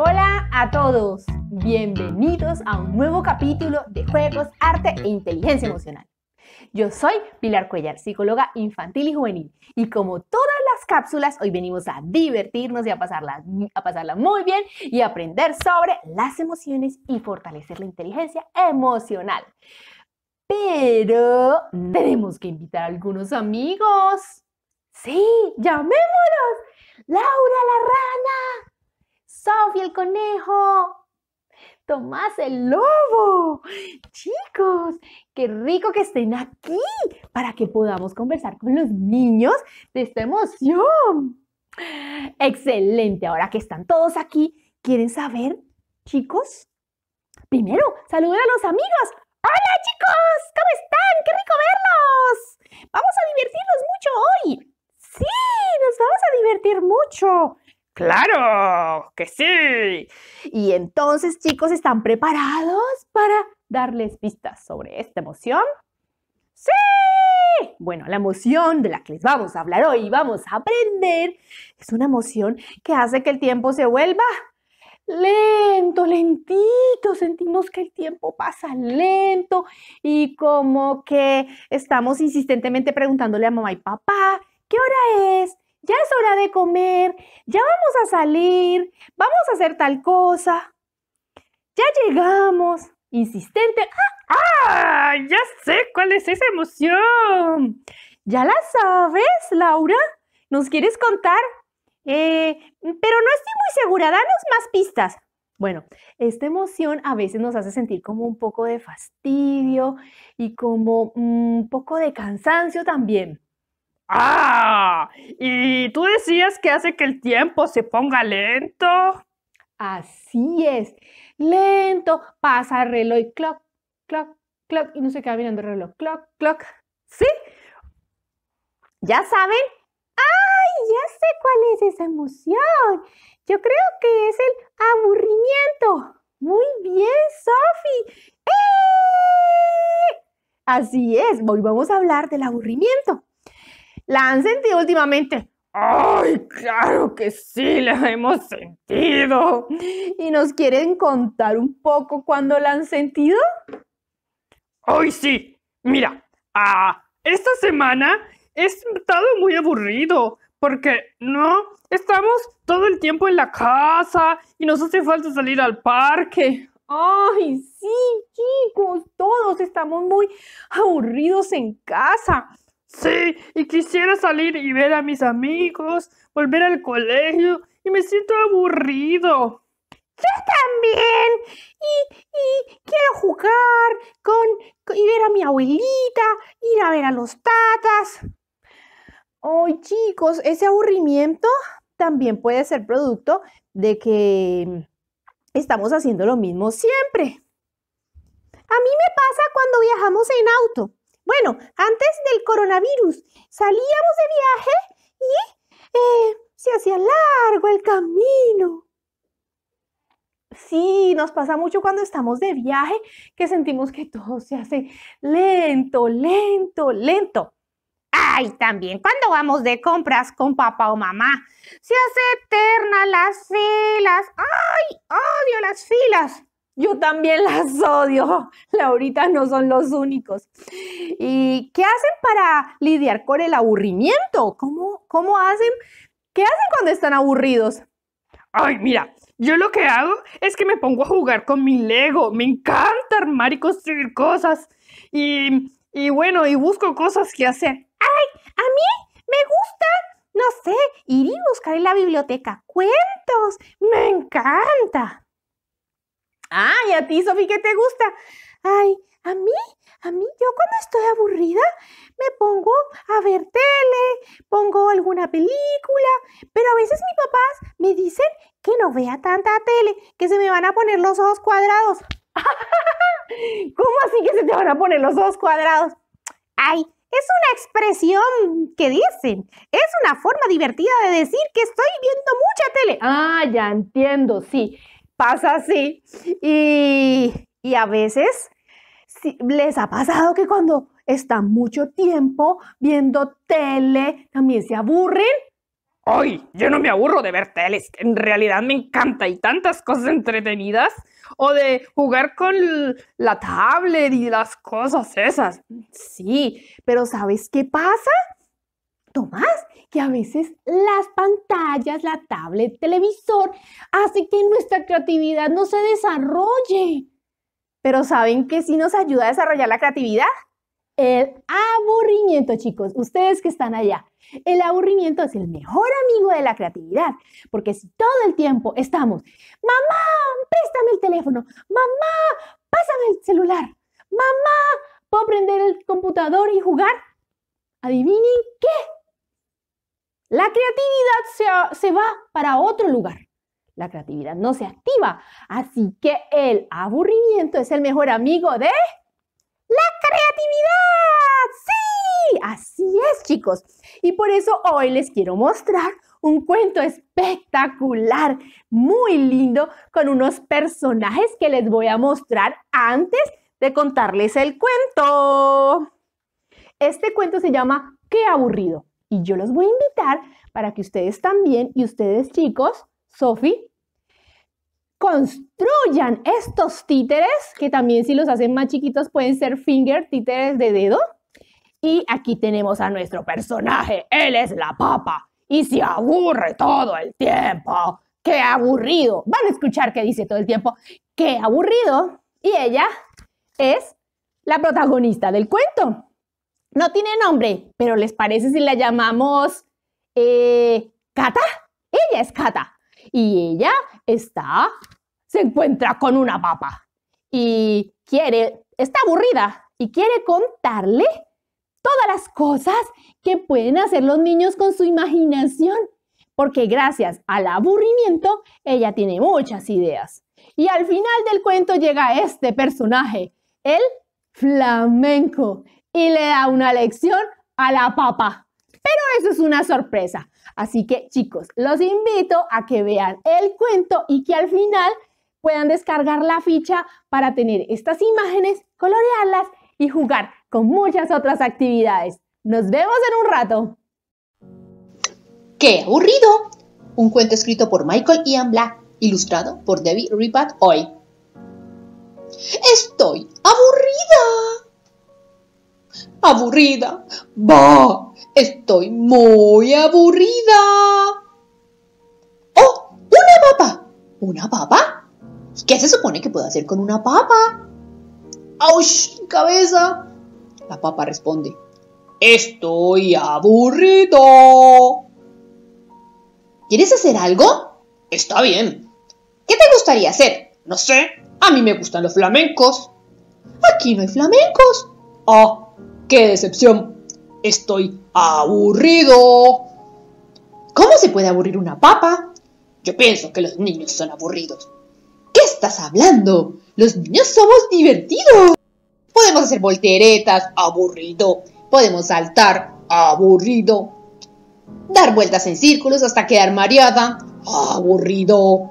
Hola a todos, bienvenidos a un nuevo capítulo de Juegos, Arte e Inteligencia Emocional. Yo soy Pilar Cuellar, psicóloga infantil y juvenil, y como todas las cápsulas, hoy venimos a divertirnos y a pasarla, a pasarla muy bien y aprender sobre las emociones y fortalecer la inteligencia emocional. Pero tenemos que invitar a algunos amigos. Sí, llamémonos. Laura la rana. Sophie el conejo. Tomás el lobo. Chicos, qué rico que estén aquí para que podamos conversar con los niños de esta emoción. Excelente, ahora que están todos aquí, ¿quieren saber, chicos? Primero, saluden a los amigos. Hola chicos, ¿cómo están? ¡Qué rico verlos! Vamos a divertirnos mucho hoy. Sí, nos vamos a divertir mucho. Claro, que sí. Y entonces, chicos, ¿están preparados para darles pistas sobre esta emoción? Sí. Bueno, la emoción de la que les vamos a hablar hoy, vamos a aprender, es una emoción que hace que el tiempo se vuelva lento, lentito, sentimos que el tiempo pasa lento y como que estamos insistentemente preguntándole a mamá y papá, ¿qué hora es? ya es hora de comer, ya vamos a salir, vamos a hacer tal cosa, ya llegamos, insistente, ¡Ah! ¡Ah! Ya sé cuál es esa emoción. ¿Ya la sabes, Laura? ¿Nos quieres contar? Eh, pero no estoy muy segura, danos más pistas. Bueno, esta emoción a veces nos hace sentir como un poco de fastidio y como un poco de cansancio también. Ah, y tú decías que hace que el tiempo se ponga lento. Así es, lento, pasa reloj, clock, clock, clock, y no se queda mirando reloj, clock, clock. ¿Sí? ¿Ya saben? ¡Ay, ya sé cuál es esa emoción! Yo creo que es el aburrimiento. Muy bien, Sofi. ¡Eh! Así es, hoy vamos a hablar del aburrimiento. ¿La han sentido últimamente? ¡Ay, claro que sí, la hemos sentido! ¿Y nos quieren contar un poco cuándo la han sentido? ¡Ay, sí! Mira, ah, esta semana he estado muy aburrido porque no estamos todo el tiempo en la casa y nos hace falta salir al parque. Ay, sí, chicos, todos estamos muy aburridos en casa. Sí, y quisiera salir y ver a mis amigos, volver al colegio, y me siento aburrido. Yo también. Y, quiero jugar con, y ver a mi abuelita, ir a ver a los tatas. Hoy, chicos, ese aburrimiento también puede ser producto de que estamos haciendo lo mismo siempre. A mí me pasa cuando viajamos en auto. Bueno, antes del coronavirus salíamos de viaje y eh, se hacía largo el camino. Sí, nos pasa mucho cuando estamos de viaje que sentimos que todo se hace lento, lento, lento. Ay, también cuando vamos de compras con papá o mamá, se hace eterna las filas. Ay, odio las filas. Yo también las odio. Laurita no son los únicos. ¿Y qué hacen para lidiar con el aburrimiento? ¿Cómo, hacen? ¿Qué hacen cuando están aburridos? Ay, mira, yo lo que hago es que me pongo a jugar con mi Lego. Me encanta armar y construir cosas. Y, bueno, y busco cosas que hacer. Ay, a mí me gusta, no sé, ir y buscar en la biblioteca cuentos. Me encanta. Ay, a ti, Sofi, ¿qué te gusta? Ay, a mí a mí, yo cuando estoy aburrida, me pongo a ver tele, pongo alguna película, pero a veces mis papás me dicen que no vea tanta tele, que se me van a poner los ojos cuadrados. ¿Cómo así que se te van a poner los ojos cuadrados? Ay, es una expresión que dicen. Es una forma divertida de decir que estoy viendo mucha tele. Ah, ya entiendo, sí. Pasa así. Y, y a veces les ha pasado que cuando están mucho tiempo viendo tele, también se aburren. ¡Ay! Yo no me aburro de ver teles, en realidad me encanta y tantas cosas entretenidas. O de jugar con la tablet y las cosas esas. Sí, pero ¿sabes qué pasa? Tomás, que a veces las pantallas, la tablet, televisor, hacen que nuestra creatividad no se desarrolle. Pero ¿saben que sí nos ayuda a desarrollar la creatividad? El aburrimiento, chicos, ustedes que están allá. El aburrimiento es el mejor amigo de la creatividad, porque si todo el tiempo estamos, mamá, préstame el teléfono, mamá, pásame el celular, mamá, ¿puedo prender el computador y jugar? Adivinen qué. La creatividad se va para otro lugar la creatividad no se activa. Así que el aburrimiento es el mejor amigo de la creatividad. Sí, así es chicos. Y por eso hoy les quiero mostrar un cuento espectacular, muy lindo, con unos personajes que les voy a mostrar antes de contarles el cuento. Este cuento se llama Qué aburrido. Y yo los voy a invitar para que ustedes también y ustedes chicos Sophie, construyan estos títeres, que también si los hacen más chiquitos pueden ser finger, títeres de dedo. Y aquí tenemos a nuestro personaje, él es la papa y se aburre todo el tiempo. ¡Qué aburrido! Van a escuchar que dice todo el tiempo, ¡qué aburrido! Y ella es la protagonista del cuento. No tiene nombre, pero ¿les parece si la llamamos eh, Cata? Ella es Cata y ella está, se encuentra con una papa y quiere, está aburrida y quiere contarle todas las cosas que pueden hacer los niños con su imaginación, porque gracias al aburrimiento ella tiene muchas ideas. Y al final del cuento llega este personaje, el flamenco, y le da una lección a la papa. Pero eso es una sorpresa. Así que chicos, los invito a que vean el cuento y que al final puedan descargar la ficha para tener estas imágenes, colorearlas y jugar con muchas otras actividades. Nos vemos en un rato. ¡Qué aburrido! Un cuento escrito por Michael Ian Black, ilustrado por Debbie Ripat hoy. Estoy aburrida aburrida. Bah, estoy muy aburrida. ¡Oh! ¡Una papa! ¿Una papa? ¿Qué se supone que puedo hacer con una papa? ¡Aush! ¡Cabeza! La papa responde. Estoy aburrido. ¿Quieres hacer algo? Está bien. ¿Qué te gustaría hacer? No sé. A mí me gustan los flamencos. Aquí no hay flamencos. Oh, ¡Qué decepción! Estoy aburrido. ¿Cómo se puede aburrir una papa? Yo pienso que los niños son aburridos. ¿Qué estás hablando? Los niños somos divertidos. Podemos hacer volteretas, aburrido. Podemos saltar, aburrido. Dar vueltas en círculos hasta quedar mareada, aburrido.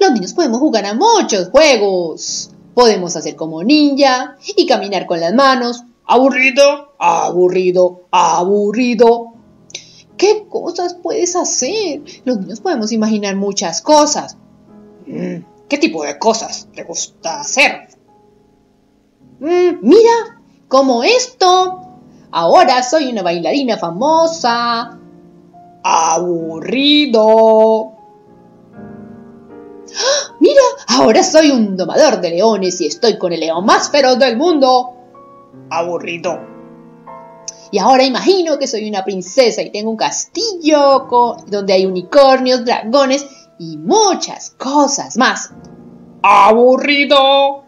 Los niños podemos jugar a muchos juegos. Podemos hacer como ninja y caminar con las manos, ¿Aburrido? Aburrido, aburrido. ¿Qué cosas puedes hacer? Los niños podemos imaginar muchas cosas. Mm, ¿Qué tipo de cosas te gusta hacer? Mm, mira, como esto. Ahora soy una bailarina famosa. Aburrido. ¡Ah! Mira, ahora soy un domador de leones y estoy con el león más feroz del mundo aburrido. Y ahora imagino que soy una princesa y tengo un castillo donde hay unicornios, dragones y muchas cosas más. ¡Aburrido!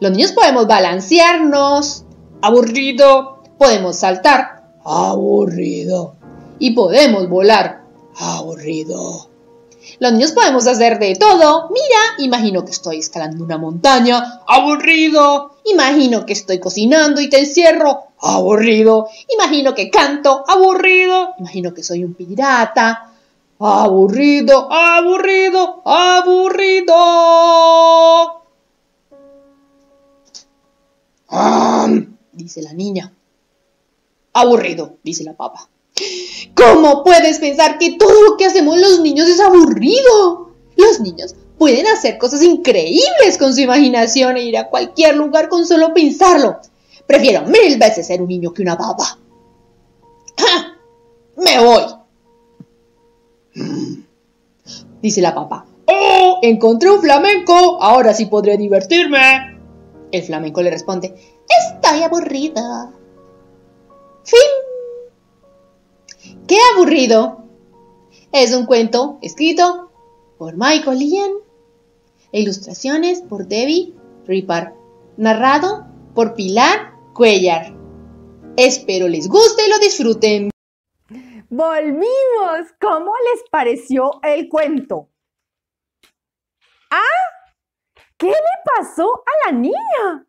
Los niños podemos balancearnos. ¡Aburrido! Podemos saltar. ¡Aburrido! Y podemos volar. ¡Aburrido! Los niños podemos hacer de todo. Mira, imagino que estoy escalando una montaña. Aburrido. Imagino que estoy cocinando y te encierro. Aburrido. Imagino que canto. Aburrido. Imagino que soy un pirata. Aburrido, aburrido, aburrido. Ah, dice la niña. Aburrido, dice la papa. ¿Cómo puedes pensar que todo lo que hacemos los niños es aburrido? Los niños pueden hacer cosas increíbles con su imaginación e ir a cualquier lugar con solo pensarlo. Prefiero mil veces ser un niño que una baba. ¡Me voy! Dice la papa ¡Oh! Encontré un flamenco. Ahora sí podré divertirme. El flamenco le responde. Estoy aburrida! Fin. ¡Qué aburrido! Es un cuento escrito por Michael Ian ilustraciones por Debbie Rippard. narrado por Pilar Cuellar. Espero les guste y lo disfruten. Volvimos. ¿Cómo les pareció el cuento? ¿Ah? ¿Qué le pasó a la niña?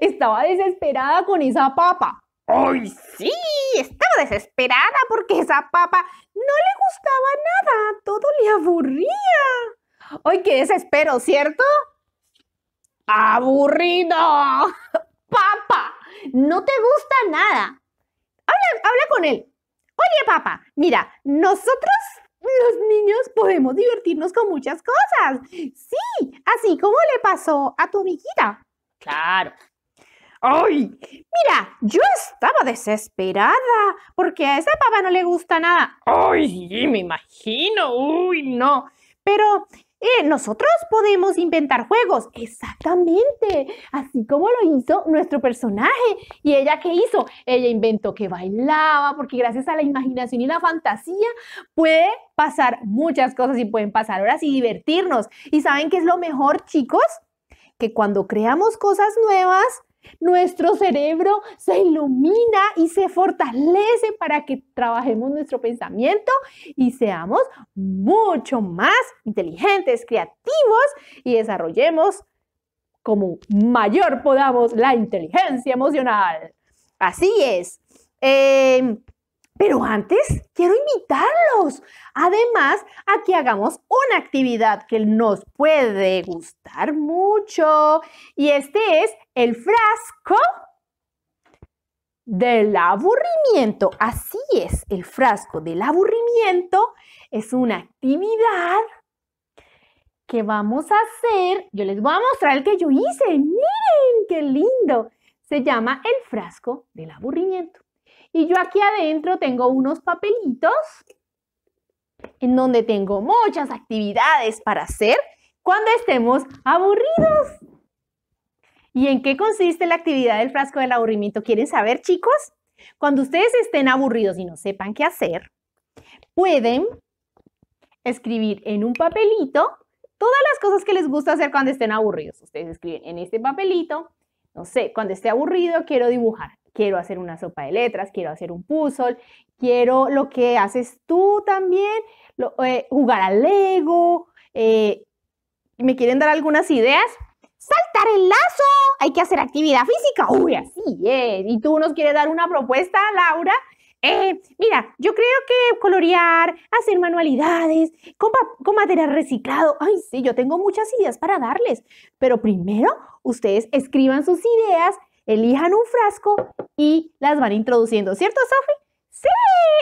Estaba desesperada con esa papa. ¡Ay, sí! Estaba desesperada porque esa papa no le gustaba nada, todo le aburría. ¡Ay, qué desespero, ¿cierto? ¡Aburrido! ¡Papa! No te gusta nada. Habla, habla con él. Oye, papa! mira, nosotros los niños podemos divertirnos con muchas cosas. Sí, así como le pasó a tu amiguita. Claro, ¡Ay! Mira, yo estaba desesperada porque a esa pava no le gusta nada. ¡Ay, me imagino! ¡Uy, no! Pero eh, nosotros podemos inventar juegos. Exactamente. Así como lo hizo nuestro personaje. ¿Y ella qué hizo? Ella inventó que bailaba, porque gracias a la imaginación y la fantasía puede pasar muchas cosas y pueden pasar horas y divertirnos. ¿Y saben qué es lo mejor, chicos? Que cuando creamos cosas nuevas, nuestro cerebro se ilumina y se fortalece para que trabajemos nuestro pensamiento y seamos mucho más inteligentes, creativos y desarrollemos como mayor podamos la inteligencia emocional. Así es. Em, pero antes quiero invitarlos, además, aquí hagamos una actividad que nos puede gustar mucho. Y este es el frasco del aburrimiento. Así es, el frasco del aburrimiento es una actividad que vamos a hacer. Yo les voy a mostrar el que yo hice. Miren, qué lindo. Se llama el frasco del aburrimiento. Y yo aquí adentro tengo unos papelitos en donde tengo muchas actividades para hacer cuando estemos aburridos. ¿Y en qué consiste la actividad del frasco del aburrimiento? ¿Quieren saber, chicos? Cuando ustedes estén aburridos y no sepan qué hacer, pueden escribir en un papelito todas las cosas que les gusta hacer cuando estén aburridos. Ustedes escriben en este papelito, no sé, cuando esté aburrido quiero dibujar quiero hacer una sopa de letras, quiero hacer un puzzle, quiero lo que haces tú también, eh, jugar al Lego. Eh, ¿Me quieren dar algunas ideas? ¡Saltar el lazo! Hay que hacer actividad física. Uy, así es. ¿Y tú nos quieres dar una propuesta, Laura? Eh, mira, yo creo que colorear, hacer manualidades, con, con, material reciclado. Ay, sí, yo tengo muchas ideas para darles. Pero primero, ustedes escriban sus ideas elijan un frasco y las van introduciendo, ¿cierto, Sofi? Sí,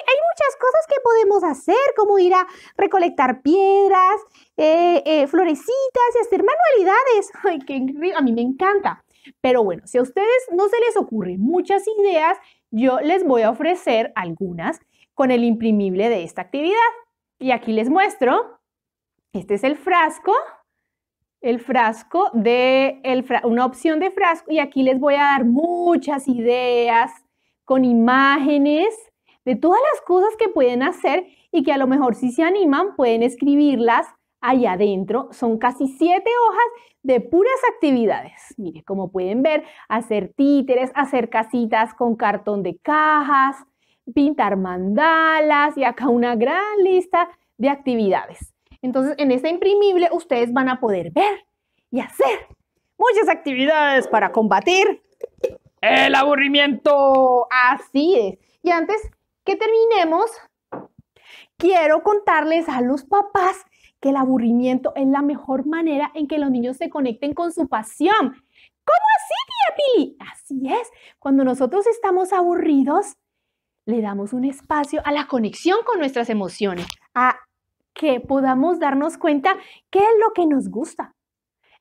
hay muchas cosas que podemos hacer, como ir a recolectar piedras, eh, eh, florecitas y hacer manualidades. Ay, qué increíble, a mí me encanta. Pero bueno, si a ustedes no se les ocurren muchas ideas, yo les voy a ofrecer algunas con el imprimible de esta actividad. Y aquí les muestro, este es el frasco, el frasco de una opción de frasco y aquí les voy a dar muchas ideas con imágenes de todas las cosas que pueden hacer y que a lo mejor si se animan pueden escribirlas allá adentro. Son casi siete hojas de puras actividades. Mire, como pueden ver, hacer títeres, hacer casitas con cartón de cajas, pintar mandalas y acá una gran lista de actividades. Entonces, en esta imprimible ustedes van a poder ver y hacer muchas actividades para combatir el aburrimiento. Así es. Y antes que terminemos, quiero contarles a los papás que el aburrimiento es la mejor manera en que los niños se conecten con su pasión. ¿Cómo así, tía Pili? Así es. Cuando nosotros estamos aburridos, le damos un espacio a la conexión con nuestras emociones, a que podamos darnos cuenta qué es lo que nos gusta.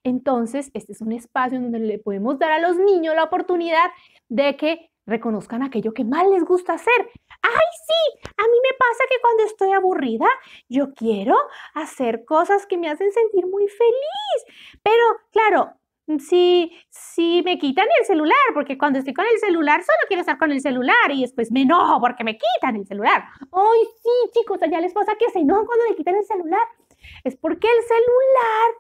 Entonces, este es un espacio en donde le podemos dar a los niños la oportunidad de que reconozcan aquello que más les gusta hacer. ¡Ay, sí! A mí me pasa que cuando estoy aburrida, yo quiero hacer cosas que me hacen sentir muy feliz. Pero, claro, Mm, sí, sí, me quitan el celular, porque cuando estoy con el celular solo quiero estar con el celular y después me enojo porque me quitan el celular. Ay, sí, chicos, allá les pasa que se enojan cuando le quitan el celular. Es porque el celular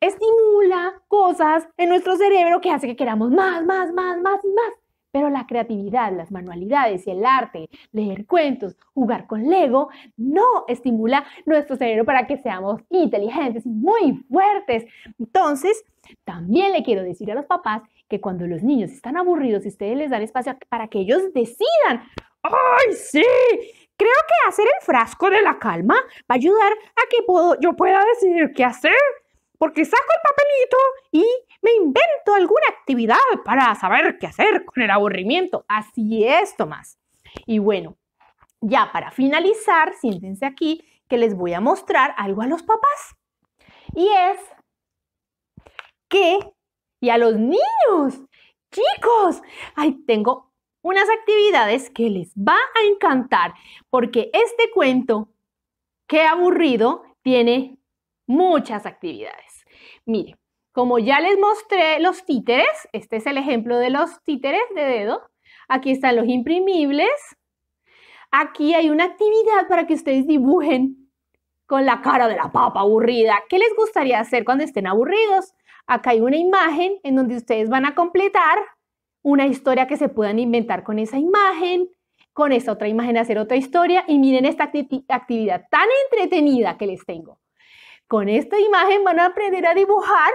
estimula cosas en nuestro cerebro que hace que queramos más, más, más, más y más. Pero la creatividad, las manualidades y el arte, leer cuentos, jugar con Lego, no estimula nuestro cerebro para que seamos inteligentes muy fuertes. Entonces, también le quiero decir a los papás que cuando los niños están aburridos, ustedes les dan espacio para que ellos decidan. ¡Ay, sí! Creo que hacer el frasco de la calma va a ayudar a que yo pueda decidir qué hacer. Porque saco el papelito y alguna actividad para saber qué hacer con el aburrimiento. Así es, Tomás. Y bueno, ya para finalizar, siéntense aquí que les voy a mostrar algo a los papás. Y es que, y a los niños, chicos, ay, tengo unas actividades que les va a encantar, porque este cuento, qué aburrido, tiene muchas actividades. miren como ya les mostré los títeres, este es el ejemplo de los títeres de dedo. Aquí están los imprimibles. Aquí hay una actividad para que ustedes dibujen con la cara de la papa aburrida. ¿Qué les gustaría hacer cuando estén aburridos? Acá hay una imagen en donde ustedes van a completar una historia que se puedan inventar con esa imagen, con esa otra imagen hacer otra historia y miren esta actividad tan entretenida que les tengo. Con esta imagen van a aprender a dibujar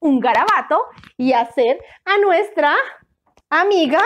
un garabato y hacer a nuestra amiga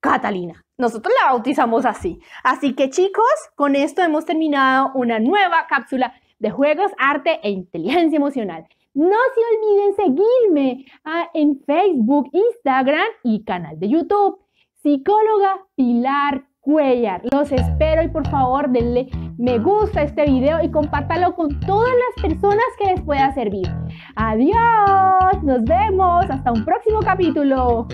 Catalina. Nosotros la bautizamos así. Así que chicos, con esto hemos terminado una nueva cápsula de juegos, arte e inteligencia emocional. No se olviden seguirme ah, en Facebook, Instagram y canal de YouTube. Psicóloga Pilar Cuellar. Los espero y por favor denle me gusta a este video y compártalo con todas las personas que les pueda servir. Adiós, nos vemos, hasta un próximo capítulo.